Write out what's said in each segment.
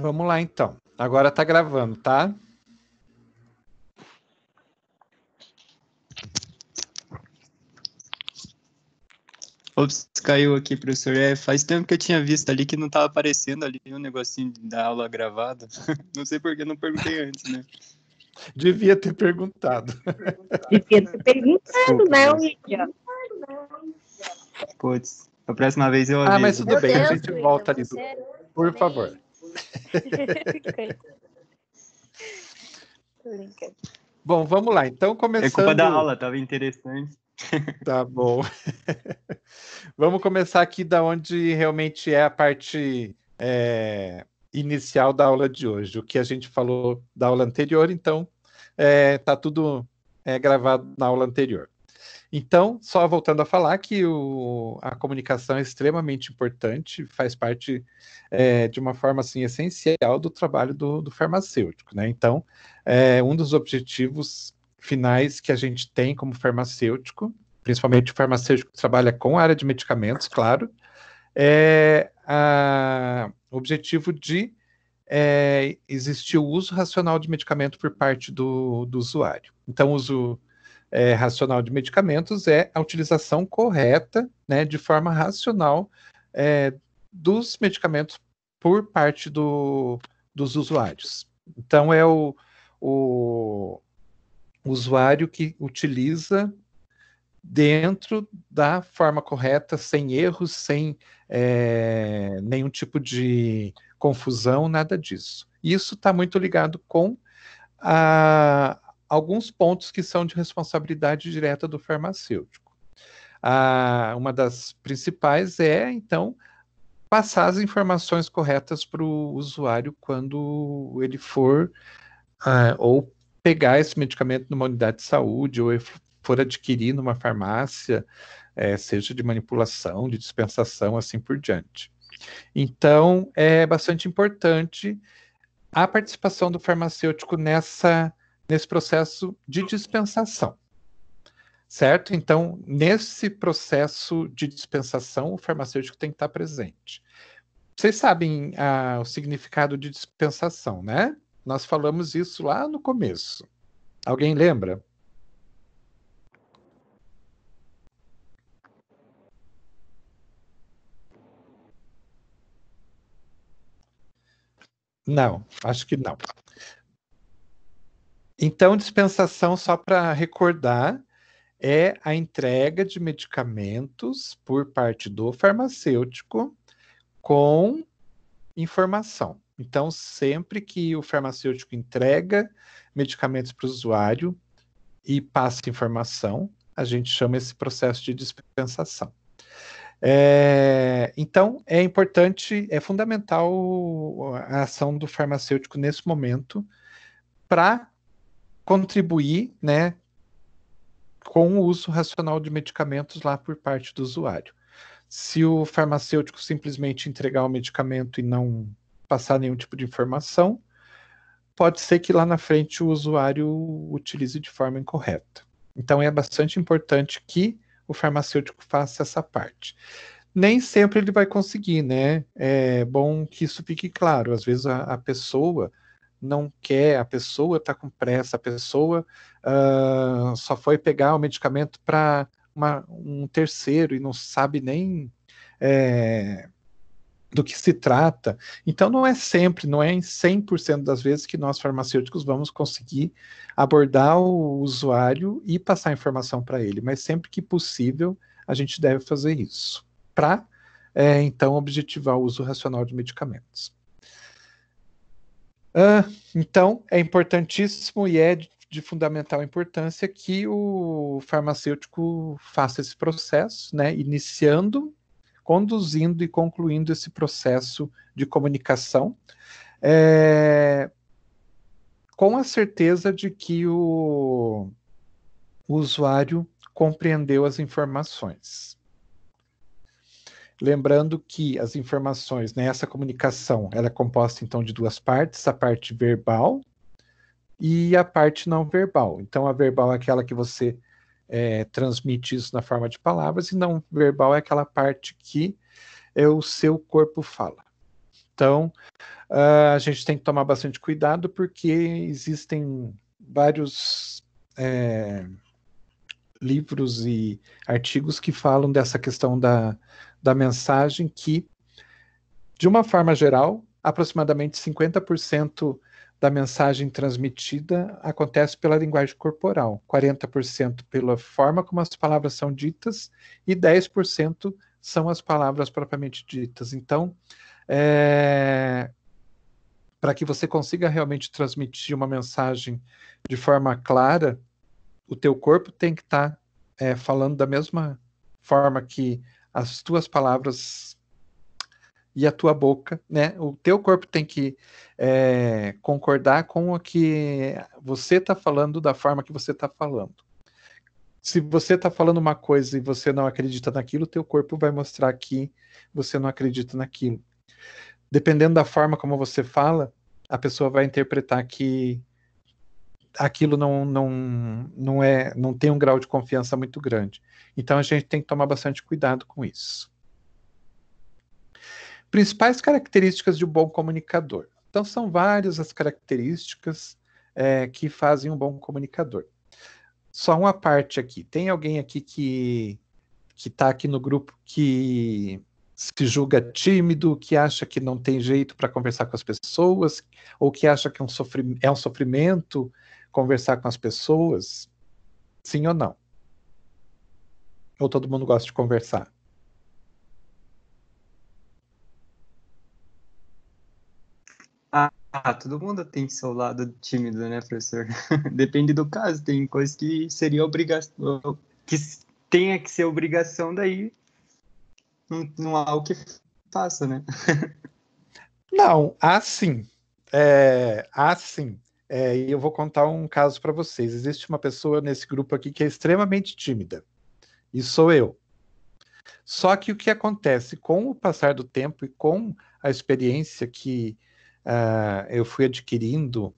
Vamos lá então. Agora tá gravando, tá? Ops, caiu aqui, professor. É, faz tempo que eu tinha visto ali que não tava aparecendo ali o um negocinho da aula gravada. Não sei porque não perguntei antes, né? Devia ter perguntado. Devia ter perguntado, né, William? Putz, a próxima vez eu aviso. Ah, mas tudo Meu bem, Deus, a gente Deus, volta ali. Por favor. Bom, vamos lá. Então, começando. É culpa da aula, estava interessante. Tá bom. vamos começar aqui da onde realmente é a parte é, inicial da aula de hoje. O que a gente falou da aula anterior, então, é, tá tudo é, gravado na aula anterior. Então, só voltando a falar que o, a comunicação é extremamente importante, faz parte é, de uma forma assim essencial do trabalho do, do farmacêutico, né? Então, é, um dos objetivos finais que a gente tem como farmacêutico, principalmente o farmacêutico que trabalha com a área de medicamentos, claro, é o objetivo de é, existir o uso racional de medicamento por parte do, do usuário. Então, uso é, racional de medicamentos é a utilização correta, né, de forma racional é, dos medicamentos por parte do, dos usuários. Então, é o, o usuário que utiliza dentro da forma correta, sem erros, sem é, nenhum tipo de confusão, nada disso. Isso está muito ligado com a, alguns pontos que são de responsabilidade direta do farmacêutico. Ah, uma das principais é, então, passar as informações corretas para o usuário quando ele for ah, ou pegar esse medicamento numa unidade de saúde ou for adquirir numa farmácia, é, seja de manipulação, de dispensação, assim por diante. Então, é bastante importante a participação do farmacêutico nessa nesse processo de dispensação. Certo? Então, nesse processo de dispensação, o farmacêutico tem que estar presente. Vocês sabem ah, o significado de dispensação, né? Nós falamos isso lá no começo. Alguém lembra? Não, acho que não. Então, dispensação, só para recordar, é a entrega de medicamentos por parte do farmacêutico com informação. Então, sempre que o farmacêutico entrega medicamentos para o usuário e passa informação, a gente chama esse processo de dispensação. É, então, é importante, é fundamental a ação do farmacêutico nesse momento para contribuir, né, com o uso racional de medicamentos lá por parte do usuário. Se o farmacêutico simplesmente entregar o medicamento e não passar nenhum tipo de informação, pode ser que lá na frente o usuário utilize de forma incorreta. Então é bastante importante que o farmacêutico faça essa parte. Nem sempre ele vai conseguir, né? É bom que isso fique claro. Às vezes a, a pessoa não quer, a pessoa está com pressa, a pessoa uh, só foi pegar o medicamento para um terceiro e não sabe nem é, do que se trata. Então, não é sempre, não é em 100% das vezes que nós farmacêuticos vamos conseguir abordar o usuário e passar informação para ele, mas sempre que possível, a gente deve fazer isso para, é, então, objetivar o uso racional de medicamentos. Ah, então, é importantíssimo e é de fundamental importância que o farmacêutico faça esse processo, né, iniciando, conduzindo e concluindo esse processo de comunicação, é, com a certeza de que o, o usuário compreendeu as informações. Lembrando que as informações, né, essa comunicação, ela é composta então de duas partes, a parte verbal e a parte não verbal. Então a verbal é aquela que você é, transmite isso na forma de palavras e não verbal é aquela parte que é o seu corpo fala. Então a gente tem que tomar bastante cuidado porque existem vários é, livros e artigos que falam dessa questão da da mensagem que, de uma forma geral, aproximadamente 50% da mensagem transmitida acontece pela linguagem corporal, 40% pela forma como as palavras são ditas e 10% são as palavras propriamente ditas. Então, é, para que você consiga realmente transmitir uma mensagem de forma clara, o teu corpo tem que estar tá, é, falando da mesma forma que as tuas palavras e a tua boca, né? O teu corpo tem que é, concordar com o que você está falando da forma que você está falando. Se você está falando uma coisa e você não acredita naquilo, teu corpo vai mostrar que você não acredita naquilo. Dependendo da forma como você fala, a pessoa vai interpretar que aquilo não, não, não, é, não tem um grau de confiança muito grande. Então a gente tem que tomar bastante cuidado com isso. Principais características de um bom comunicador. Então são várias as características é, que fazem um bom comunicador. Só uma parte aqui. Tem alguém aqui que que está aqui no grupo que se julga tímido, que acha que não tem jeito para conversar com as pessoas, ou que acha que é um, é um sofrimento conversar com as pessoas? Sim ou não? Ou todo mundo gosta de conversar? Ah, ah todo mundo tem seu lado tímido, né, professor? Depende do caso, tem coisas que seria obrigação, que tenha que ser obrigação, daí não, há o que faça, né? não, há sim. É, há sim. É, e eu vou contar um caso para vocês. Existe uma pessoa nesse grupo aqui que é extremamente tímida, e sou eu. Só que o que acontece com o passar do tempo e com a experiência que uh, eu fui adquirindo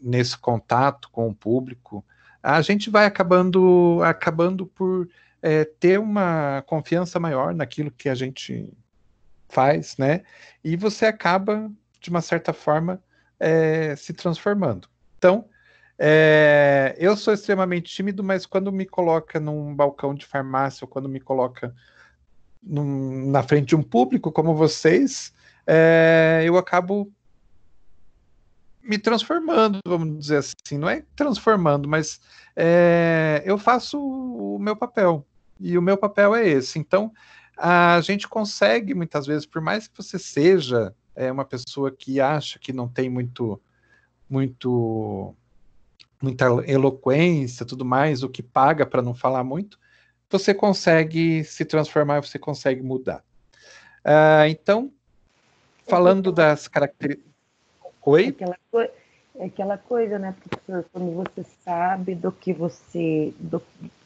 nesse contato com o público, a gente vai acabando, acabando por é, ter uma confiança maior naquilo que a gente faz, né? E você acaba, de uma certa forma, é, se transformando. Então, é, eu sou extremamente tímido, mas quando me coloca num balcão de farmácia ou quando me coloca num, na frente de um público como vocês, é, eu acabo me transformando, vamos dizer assim. Não é transformando, mas é, eu faço o meu papel. E o meu papel é esse. Então, a gente consegue, muitas vezes, por mais que você seja é uma pessoa que acha que não tem muito, muito, muita eloquência, tudo mais, o que paga para não falar muito, você consegue se transformar, você consegue mudar. Uh, então, falando das características. Oi? Aquela, Aquela coisa, né, professor? Quando você sabe do que você. Do...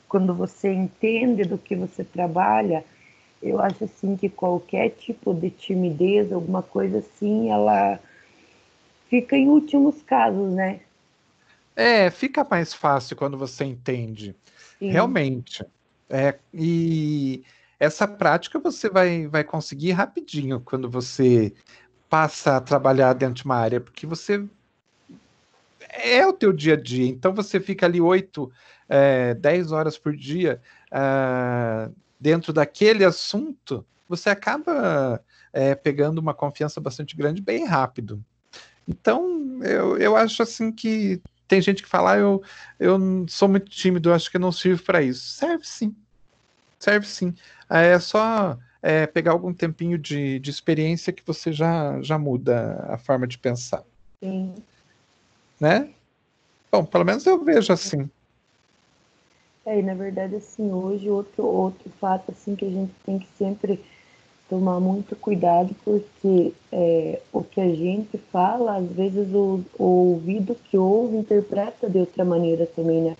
Quando você entende do que você trabalha, eu acho assim que qualquer tipo de timidez, alguma coisa assim, ela fica em últimos casos, né? É, fica mais fácil quando você entende. Sim. Realmente. É, e essa prática você vai, vai conseguir rapidinho quando você passa a trabalhar dentro de uma área, porque você é o teu dia a dia. Então você fica ali oito, é, horas por dia. Uh, dentro daquele assunto, você acaba é, pegando uma confiança bastante grande bem rápido. Então, eu, eu acho assim que tem gente que fala, ah, eu, eu sou muito tímido, acho que não sirvo para isso. Serve sim. Serve sim. É, é só é, pegar algum tempinho de, de experiência que você já, já muda a forma de pensar. Sim. Né? Bom, pelo menos eu vejo assim. É, e na verdade, assim, hoje outro, outro fato assim que a gente tem que sempre tomar muito cuidado, porque é, o que a gente fala, às vezes o, o, ouvido que ouve interpreta de outra maneira também, né?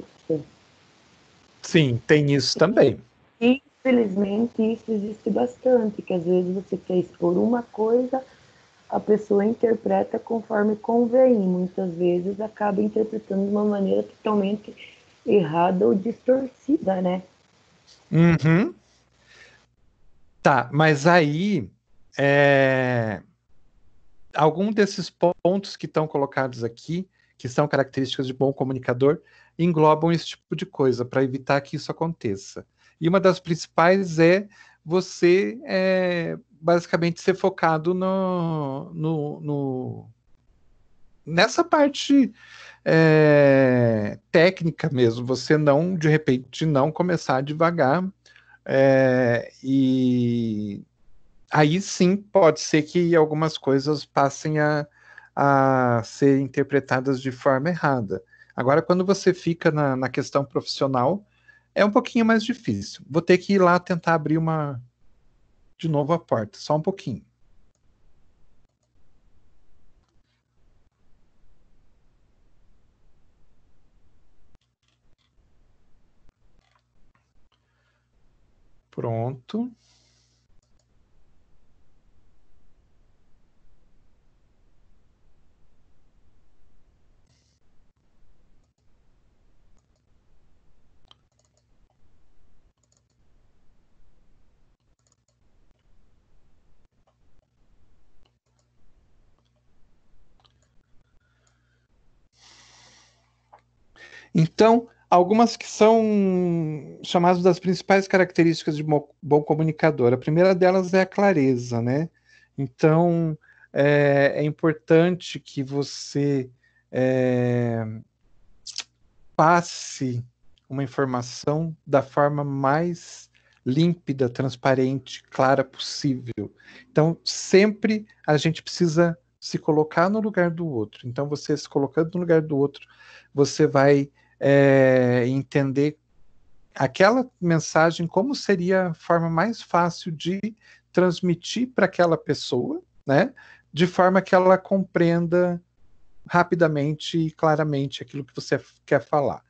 Sim, tem isso também. E, infelizmente, isso existe bastante, que às vezes você quer expor uma coisa, a pessoa interpreta conforme convém, muitas vezes acaba interpretando de uma maneira totalmente errada ou distorcida, né? Uhum. Tá, mas aí é... algum desses pontos que estão colocados aqui, que são características de bom comunicador, englobam esse tipo de coisa para evitar que isso aconteça. E uma das principais é você é, basicamente ser focado no, no, no nessa parte é, técnica mesmo, você não, de repente, não começar devagar. É, e aí sim pode ser que algumas coisas passem a, a ser interpretadas de forma errada. Agora, quando você fica na, na questão profissional, é um pouquinho mais difícil. Vou ter que ir lá tentar abrir uma de novo a porta, só um pouquinho. Pronto. Então, Algumas que são chamadas das principais características de bom comunicador. A primeira delas é a clareza, né? Então, é, é importante que você é, passe uma informação da forma mais límpida, transparente, clara possível. Então, sempre a gente precisa se colocar no lugar do outro. Então, você se colocando no lugar do outro, você vai é, entender aquela mensagem como seria a forma mais fácil de transmitir para aquela pessoa, né? De forma que ela compreenda rapidamente e claramente aquilo que você quer falar.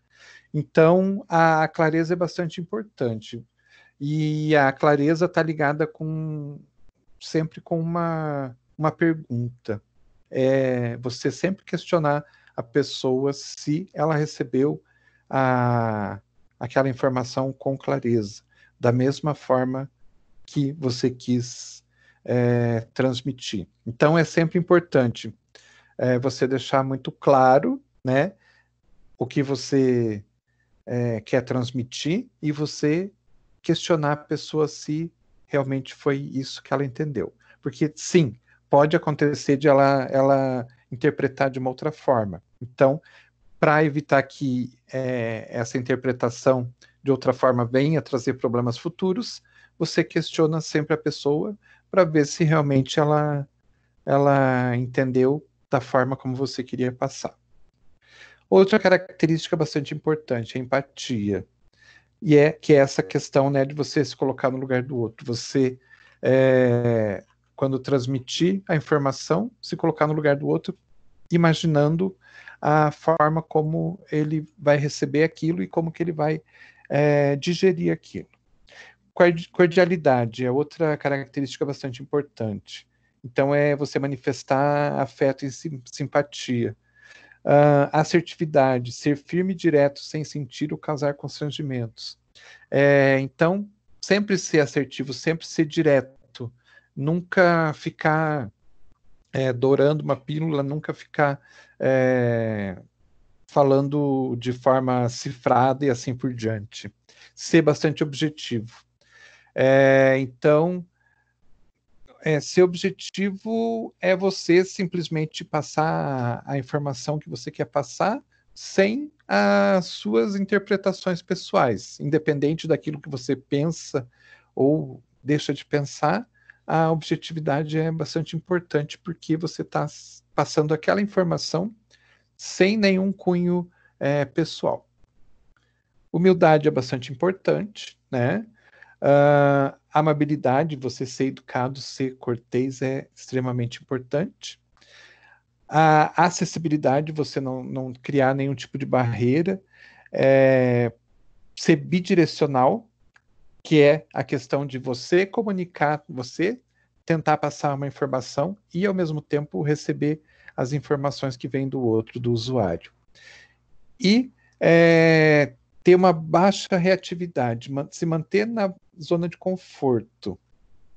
Então, a clareza é bastante importante. E a clareza está ligada com sempre com uma, uma pergunta. É você sempre questionar a pessoa se ela recebeu a, aquela informação com clareza, da mesma forma que você quis é, transmitir. Então é sempre importante é, você deixar muito claro, né, o que você é, quer transmitir e você questionar a pessoa se realmente foi isso que ela entendeu, porque sim, pode acontecer de ela ela interpretar de uma outra forma. Então, para evitar que é, essa interpretação de outra forma venha trazer problemas futuros, você questiona sempre a pessoa para ver se realmente ela, ela entendeu da forma como você queria passar. Outra característica bastante importante é a empatia. E é que é essa questão né, de você se colocar no lugar do outro. Você, é, quando transmitir a informação, se colocar no lugar do outro, imaginando a forma como ele vai receber aquilo e como que ele vai é, digerir aquilo. Cordialidade é outra característica bastante importante. Então, é você manifestar afeto e sim, simpatia. Uh, assertividade, ser firme e direto sem sentir ou causar constrangimentos. É, então, sempre ser assertivo, sempre ser direto, nunca ficar é, dourando uma pílula, nunca ficar é, falando de forma cifrada e assim por diante. Ser bastante objetivo. É, então, é, seu objetivo é você simplesmente passar a informação que você quer passar sem as suas interpretações pessoais, independente daquilo que você pensa ou deixa de pensar, a objetividade é bastante importante porque você está passando aquela informação sem nenhum cunho é, pessoal. Humildade é bastante importante, né? Uh, amabilidade, você ser educado, ser cortês é extremamente importante. A acessibilidade, você não, não criar nenhum tipo de barreira. É, ser bidirecional, que é a questão de você comunicar, você tentar passar uma informação e, ao mesmo tempo, receber as informações que vêm do outro, do usuário. E é, ter uma baixa reatividade, se manter na zona de conforto.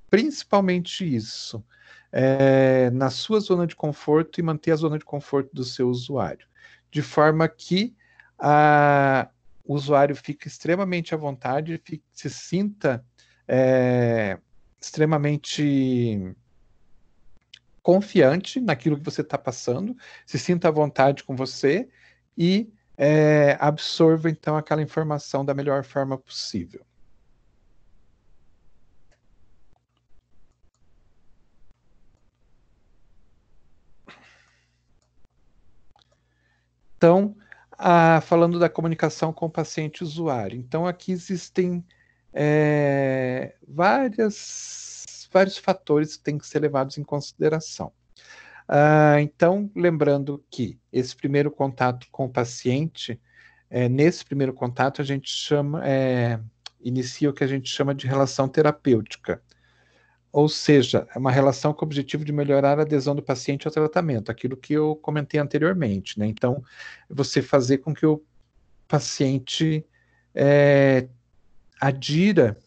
Principalmente isso, é, na sua zona de conforto e manter a zona de conforto do seu usuário, de forma que a, o usuário fica extremamente à vontade, se sinta é, extremamente confiante naquilo que você está passando, se sinta à vontade com você e é, absorva então aquela informação da melhor forma possível. Então, falando da comunicação com o paciente usuário. Então, aqui existem é, várias, vários fatores que têm que ser levados em consideração. Ah, então, lembrando que esse primeiro contato com o paciente, é, nesse primeiro contato, a gente chama, é, inicia o que a gente chama de relação terapêutica ou seja, é uma relação com o objetivo de melhorar a adesão do paciente ao tratamento, aquilo que eu comentei anteriormente, né? Então, você fazer com que o paciente é, adira,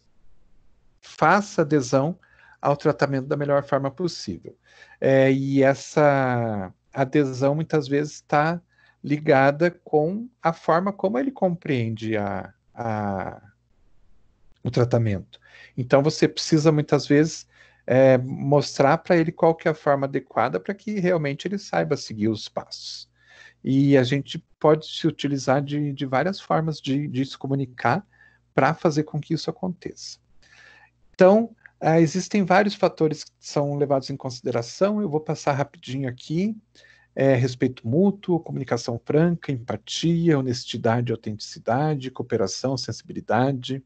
faça adesão ao tratamento da melhor forma possível. É, e essa adesão muitas vezes está ligada com a forma como ele compreende a, a, o tratamento. Então você precisa muitas vezes é, mostrar para ele qual que é a forma adequada para que realmente ele saiba seguir os passos. E a gente pode se utilizar de, de várias formas de, de se comunicar para fazer com que isso aconteça. Então, ah, existem vários fatores que são levados em consideração, eu vou passar rapidinho aqui. É, respeito mútuo, comunicação franca, empatia, honestidade, autenticidade, cooperação, sensibilidade,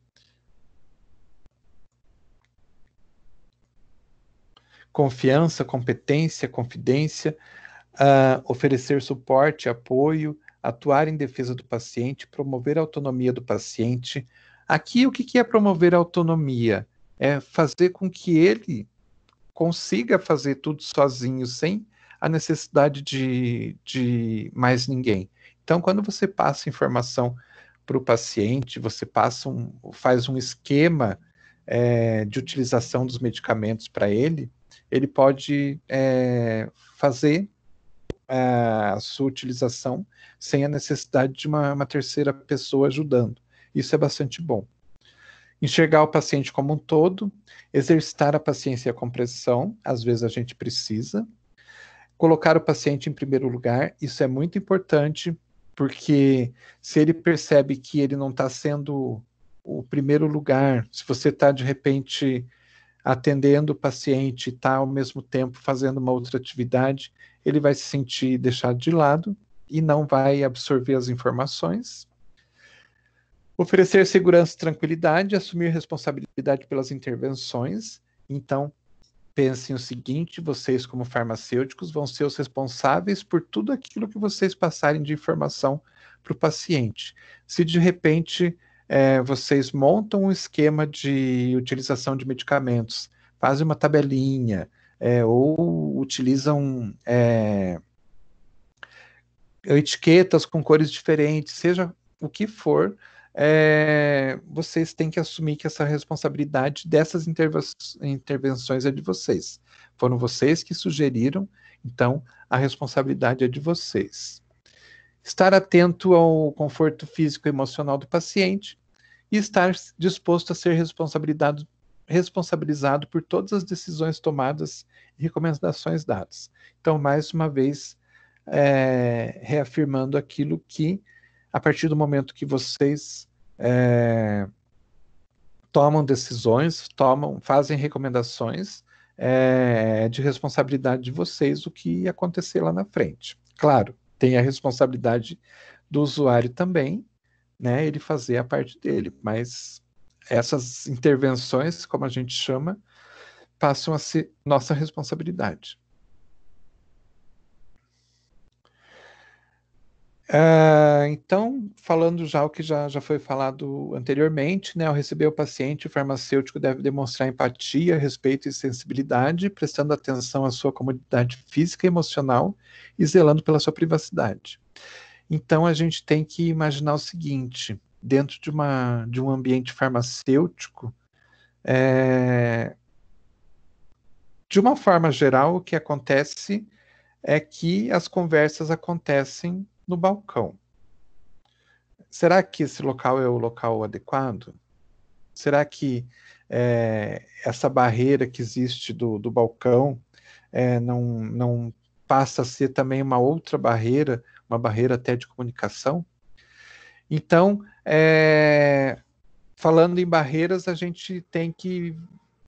confiança, competência, confidência, uh, oferecer suporte, apoio, atuar em defesa do paciente, promover a autonomia do paciente. Aqui, o que é promover a autonomia? É fazer com que ele consiga fazer tudo sozinho, sem a necessidade de, de mais ninguém. Então, quando você passa informação para o paciente, você passa um, faz um esquema é, de utilização dos medicamentos para ele, ele pode é, fazer é, a sua utilização sem a necessidade de uma, uma terceira pessoa ajudando. Isso é bastante bom. Enxergar o paciente como um todo, exercitar a paciência e a compreensão, às vezes a gente precisa. Colocar o paciente em primeiro lugar, isso é muito importante, porque se ele percebe que ele não está sendo o primeiro lugar, se você está de repente atendendo o paciente e tá, ao mesmo tempo fazendo uma outra atividade, ele vai se sentir deixado de lado e não vai absorver as informações. Oferecer segurança e tranquilidade, assumir responsabilidade pelas intervenções. Então, pensem o seguinte: vocês, como farmacêuticos, vão ser os responsáveis por tudo aquilo que vocês passarem de informação para o paciente. Se de repente é, vocês montam um esquema de utilização de medicamentos, fazem uma tabelinha, é, ou utilizam é, etiquetas com cores diferentes, seja o que for, é, vocês têm que assumir que essa responsabilidade dessas intervenções é de vocês. Foram vocês que sugeriram, então a responsabilidade é de vocês. Estar atento ao conforto físico e emocional do paciente, e estar disposto a ser responsabilizado, responsabilizado por todas as decisões tomadas e recomendações dadas. Então, mais uma vez, é, reafirmando aquilo que, a partir do momento que vocês é, tomam decisões, tomam, fazem recomendações, é, de responsabilidade de vocês o que ia acontecer lá na frente. Claro, tem a responsabilidade do usuário também, né, ele fazer a parte dele. Mas essas intervenções, como a gente chama, passam a ser nossa responsabilidade. Uh, então, falando já o que já, já foi falado anteriormente, né, ao receber o paciente, o farmacêutico deve demonstrar empatia, respeito e sensibilidade, prestando atenção à sua comunidade física e emocional e zelando pela sua privacidade. Então a gente tem que imaginar o seguinte: dentro de, uma, de um ambiente farmacêutico, é, de uma forma geral, o que acontece é que as conversas acontecem no balcão. Será que esse local é o local adequado? Será que é, essa barreira que existe do, do balcão é, não, não passa a ser também uma outra barreira uma barreira até de comunicação. Então, é, falando em barreiras, a gente tem que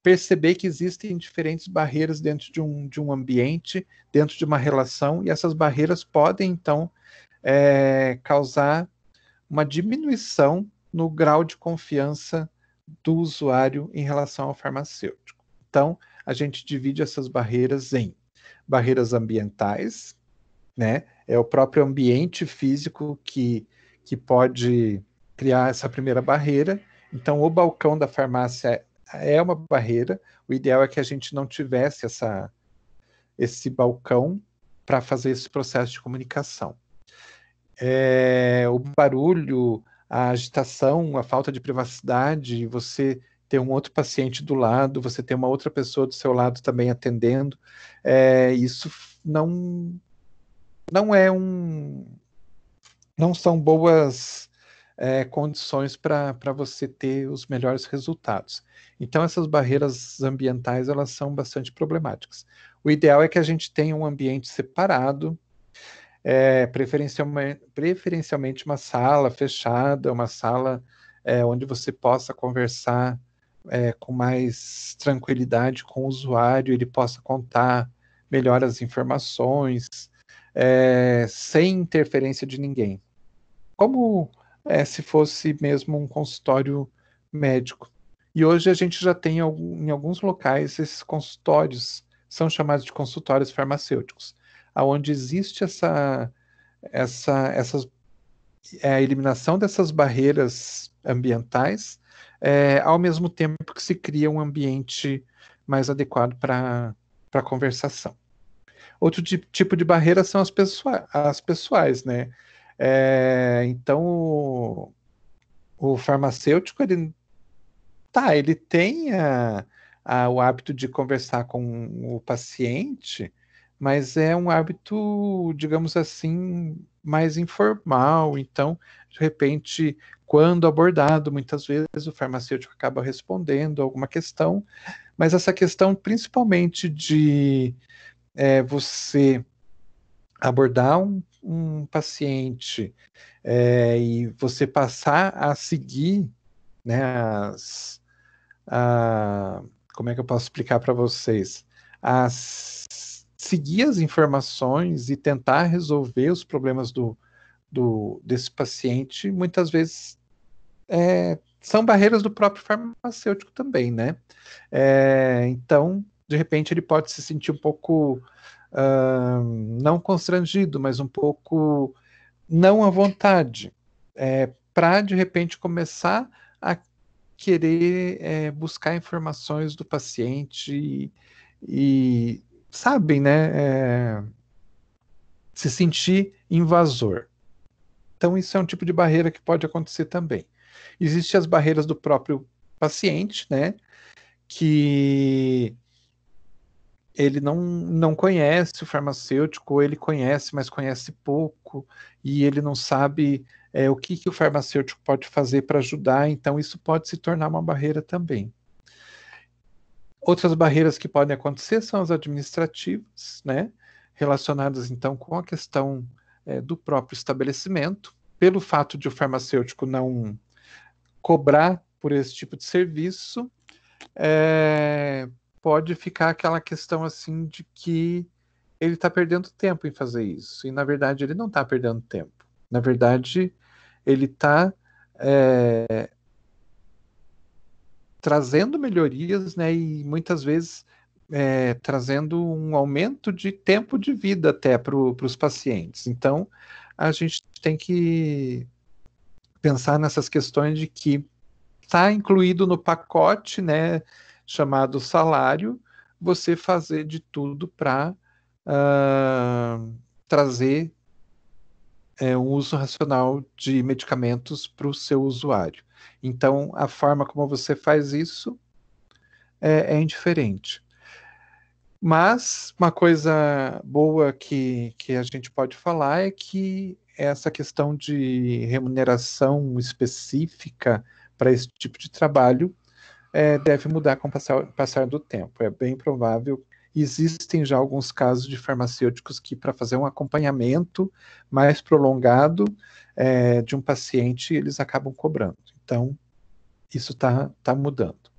perceber que existem diferentes barreiras dentro de um, de um ambiente, dentro de uma relação, e essas barreiras podem, então, é, causar uma diminuição no grau de confiança do usuário em relação ao farmacêutico. Então, a gente divide essas barreiras em barreiras ambientais, né? é o próprio ambiente físico que, que pode criar essa primeira barreira. Então, o balcão da farmácia é uma barreira. O ideal é que a gente não tivesse essa, esse balcão para fazer esse processo de comunicação. É, o barulho, a agitação, a falta de privacidade, você ter um outro paciente do lado, você ter uma outra pessoa do seu lado também atendendo, é, isso não não é um. Não são boas é, condições para você ter os melhores resultados. Então, essas barreiras ambientais elas são bastante problemáticas. O ideal é que a gente tenha um ambiente separado, é, preferencialmente, preferencialmente uma sala fechada, uma sala é, onde você possa conversar é, com mais tranquilidade com o usuário, ele possa contar melhor as informações, é, sem interferência de ninguém. Como é, se fosse mesmo um consultório médico. E hoje a gente já tem em alguns locais esses consultórios, são chamados de consultórios farmacêuticos, aonde existe essa, essa, essas, é, a eliminação dessas barreiras ambientais, é, ao mesmo tempo que se cria um ambiente mais adequado para a conversação. Outro tipo de barreira são as, pessoa, as pessoais, né? É, então, o, o, farmacêutico, ele tá, ele tem a, a, o hábito de conversar com o paciente, mas é um hábito, digamos assim, mais informal. Então, de repente, quando abordado, muitas vezes o farmacêutico acaba respondendo alguma questão, mas essa questão principalmente de é, você abordar um, um paciente é, e você passar a seguir né, as, a, como é que eu posso explicar para vocês? As, seguir as informações e tentar resolver os problemas do, do desse paciente, muitas vezes é, são barreiras do próprio farmacêutico também, né? É, então, de repente ele pode se sentir um pouco uh, não constrangido, mas um pouco não à vontade, é, para de repente começar a querer é, buscar informações do paciente e, e sabem, né, é, se sentir invasor. Então isso é um tipo de barreira que pode acontecer também. Existem as barreiras do próprio paciente, né, que ele não, não conhece o farmacêutico, ou ele conhece, mas conhece pouco, e ele não sabe é, o que, que o farmacêutico pode fazer para ajudar, então isso pode se tornar uma barreira também. Outras barreiras que podem acontecer são as administrativas, né? relacionadas então com a questão é, do próprio estabelecimento, pelo fato de o farmacêutico não cobrar por esse tipo de serviço, é, pode ficar aquela questão assim de que ele está perdendo tempo em fazer isso. E na verdade ele não está perdendo tempo. Na verdade, ele está é, trazendo melhorias, né? E muitas vezes é, trazendo um aumento de tempo de vida até para os pacientes. Então, a gente tem que pensar nessas questões de que está incluído no pacote, né? chamado salário, você fazer de tudo para uh, ah, trazer é, um uso racional de medicamentos para o seu usuário. Então, a forma como você faz isso é, é indiferente. Mas uma coisa boa que, que a gente pode falar é que essa questão de remuneração específica para esse tipo de trabalho é, deve mudar com o passar, passar do tempo. É bem provável. Existem já alguns casos de farmacêuticos que, para fazer um acompanhamento mais prolongado é, de um paciente, eles acabam cobrando. Então, isso está tá mudando.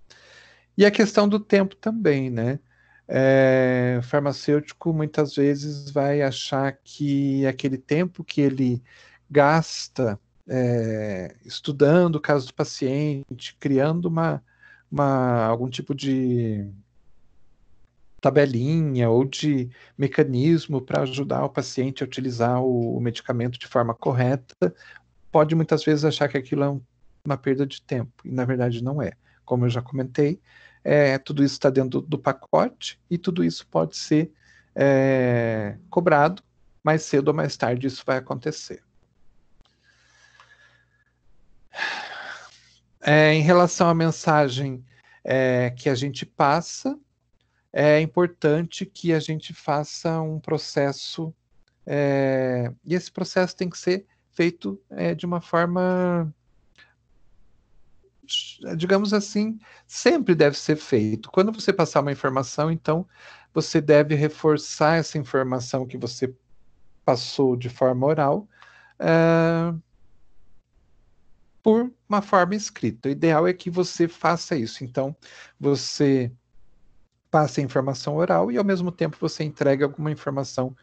E a questão do tempo também, né? É, farmacêutico muitas vezes vai achar que aquele tempo que ele gasta é, estudando o caso do paciente, criando uma, uma, algum tipo de tabelinha ou de mecanismo para ajudar o paciente a utilizar o, o medicamento de forma correta, pode muitas vezes achar que aquilo é uma perda de tempo, e na verdade não é. Como eu já comentei, é, tudo isso está dentro do, do, pacote e tudo isso pode ser é, cobrado, mais cedo ou mais tarde isso vai acontecer. É, em relação à mensagem é, que a gente passa, é importante que a gente faça um processo, é, e esse processo tem que ser feito é, de uma forma, digamos assim, sempre deve ser feito. Quando você passar uma informação, então, você deve reforçar essa informação que você passou de forma oral. Uh, por uma forma escrita. O ideal é que você faça isso. Então, você passa a informação oral e, ao mesmo tempo, você entrega alguma informação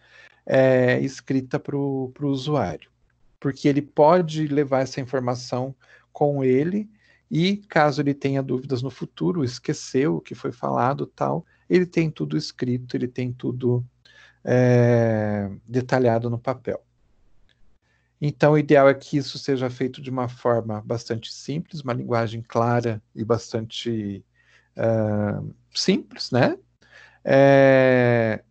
é, escrita para o usuário. Porque ele pode levar essa informação com ele e, caso ele tenha dúvidas no futuro, esqueceu o que foi falado tal, ele tem tudo escrito, ele tem tudo é, detalhado no papel. Então, o ideal é que isso seja feito de uma forma bastante simples, uma linguagem clara e bastante uh, simples, né? É...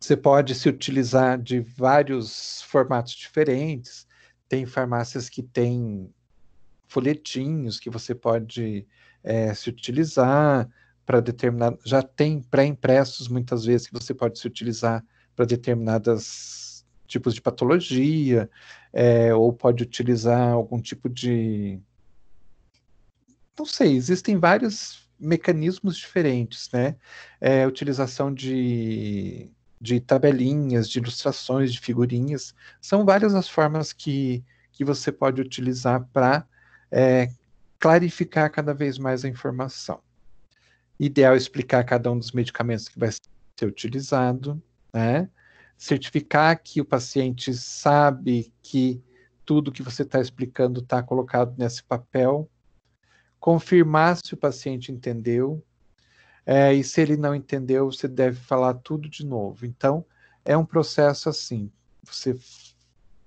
Você pode se utilizar de vários formatos diferentes. Tem farmácias que têm folhetinhos que você pode é, se utilizar para determinado. Já tem pré-impressos muitas vezes que você pode se utilizar para determinadas tipos de patologia, é, ou pode utilizar algum tipo de. Não sei, existem vários mecanismos diferentes, né? É, utilização de, de tabelinhas, de ilustrações, de figurinhas, são várias as formas que, que você pode utilizar para é, clarificar cada vez mais a informação. Ideal é explicar cada um dos medicamentos que vai ser utilizado, né? certificar que o paciente sabe que tudo que você está explicando está colocado nesse papel, confirmar se o paciente entendeu, é, e se ele não entendeu, você deve falar tudo de novo. Então, é um processo assim: você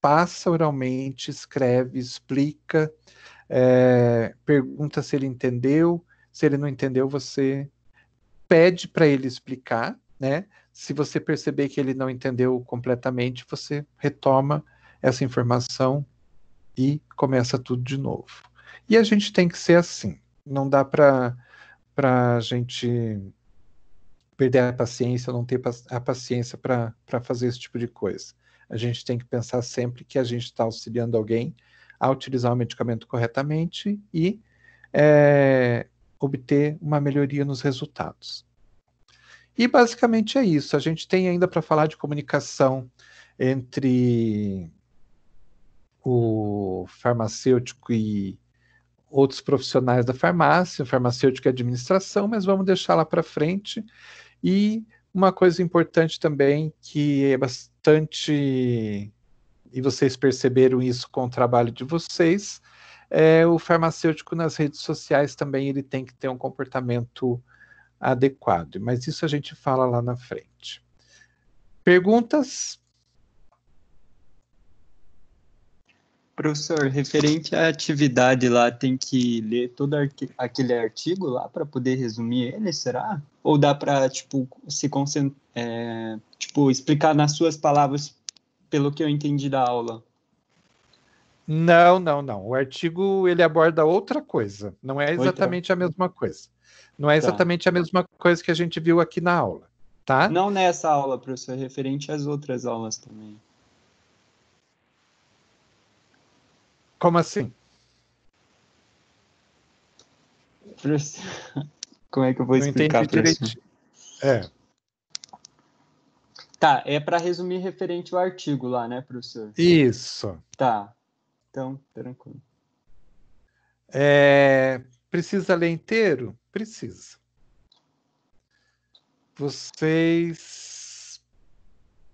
passa oralmente, escreve, explica, é, pergunta se ele entendeu, se ele não entendeu, você pede para ele explicar, né? Se você perceber que ele não entendeu completamente, você retoma essa informação e começa tudo de novo. E a gente tem que ser assim. Não dá para a gente perder a paciência, não ter a paciência para fazer esse tipo de coisa. A gente tem que pensar sempre que a gente está auxiliando alguém a utilizar o medicamento corretamente e é, obter uma melhoria nos resultados. E basicamente é isso. A gente tem ainda para falar de comunicação entre o farmacêutico e outros profissionais da farmácia, farmacêutico e administração, mas vamos deixar lá para frente. E uma coisa importante também que é bastante e vocês perceberam isso com o trabalho de vocês, é o farmacêutico nas redes sociais também ele tem que ter um comportamento adequado. Mas isso a gente fala lá na frente. Perguntas? Professor, referente à atividade lá, tem que ler todo aquele artigo lá para poder resumir ele, será? Ou dá para, tipo, se concentrar, é, tipo, explicar nas suas palavras pelo que eu entendi da aula? Não, não, não. O artigo, ele aborda outra coisa. Não é exatamente outra. a mesma coisa. Não é tá. exatamente tá. a mesma coisa que a gente viu aqui na aula, tá? Não nessa aula, professor, é referente às outras aulas também. Como assim? Como é que eu vou explicar para É. Tá, é para resumir referente ao artigo lá, né, professor? Isso. Tá. Então, tranquilo. É, Precisa ler inteiro? Precisa. Vocês.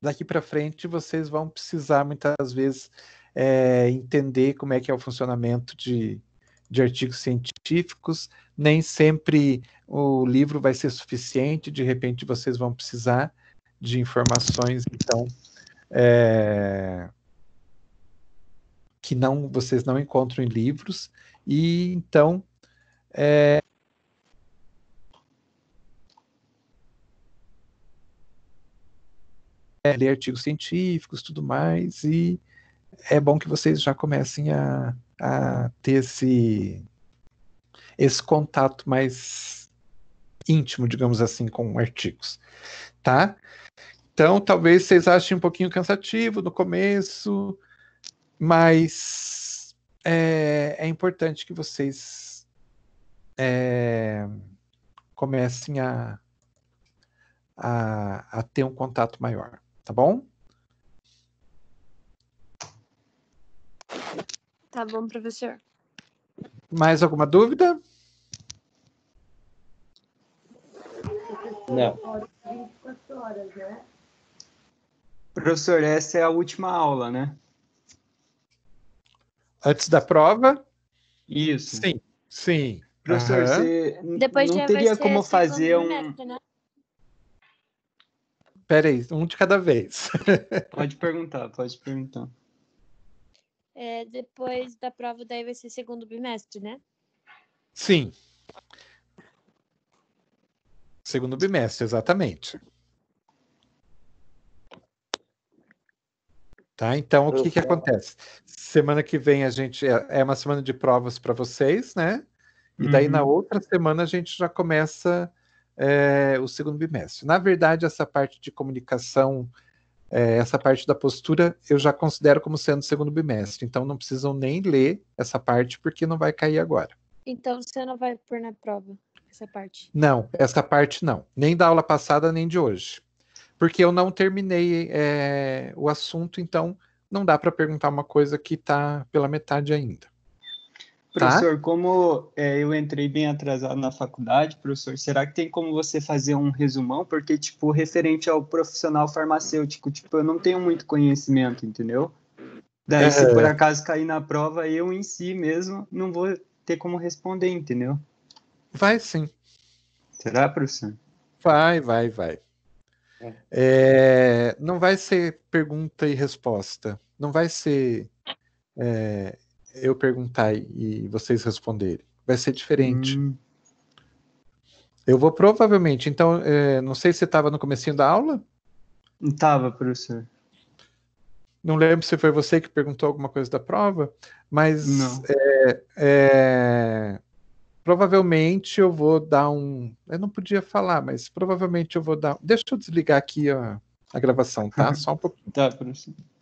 Daqui para frente, vocês vão precisar muitas vezes é, entender como é que é o funcionamento de, de artigos científicos. Nem sempre o livro vai ser suficiente, de repente vocês vão precisar de informações, então, é, que não vocês não encontram em livros. E então é... É, ler artigos científicos, tudo mais, e é bom que vocês já comecem a, a ter esse, esse contato mais íntimo, digamos assim, com artigos, tá? Então, talvez vocês achem um pouquinho cansativo no começo, mas é, é importante que vocês é, comecem a, a, a ter um contato maior, tá bom? Tá bom, professor. Mais alguma dúvida? Não. Professor, essa é a última aula, né? Antes da prova? Isso. Sim, sim. Professor, uhum. você Depois não teria como fazer um... né? Peraí, um de cada vez. pode perguntar, pode perguntar. É, depois da prova, daí vai ser segundo bimestre, né? Sim. Segundo bimestre, exatamente. Tá? Então, o que, que acontece? Semana que vem a gente é, é uma semana de provas para vocês, né? E daí, uhum. na outra semana, a gente já começa é, o segundo bimestre. Na verdade, essa parte de comunicação, é, essa parte da postura, eu já considero como sendo o segundo bimestre. Então, não precisam nem ler essa parte, porque não vai cair agora. Então, você não vai pôr na prova essa parte? Não, essa parte não. Nem da aula passada, nem de hoje. Porque eu não terminei é, o assunto, então não dá para perguntar uma coisa que está pela metade ainda. Tá? Professor, tá? como é, eu entrei bem atrasado na faculdade, professor, será que tem como você fazer um resumão? Porque, tipo, referente ao profissional farmacêutico, tipo, eu não tenho muito conhecimento, entendeu? Daí, é... se por é. acaso cair na prova, eu em si mesmo não vou ter como responder, entendeu? Vai sim. Será, professor? Vai, vai, vai. É. é não vai ser pergunta e resposta. Não vai ser é, eu perguntar e vocês responderem. Vai ser diferente. Hum. Eu vou provavelmente, então, é, não sei se você estava no comecinho da aula? Não estava, professor. Não lembro se foi você que perguntou alguma coisa da prova, mas é, é, provavelmente eu vou dar um. Eu não podia falar, mas provavelmente eu vou dar. Deixa eu desligar aqui a, a gravação, tá? Só um pouquinho. tá, professor.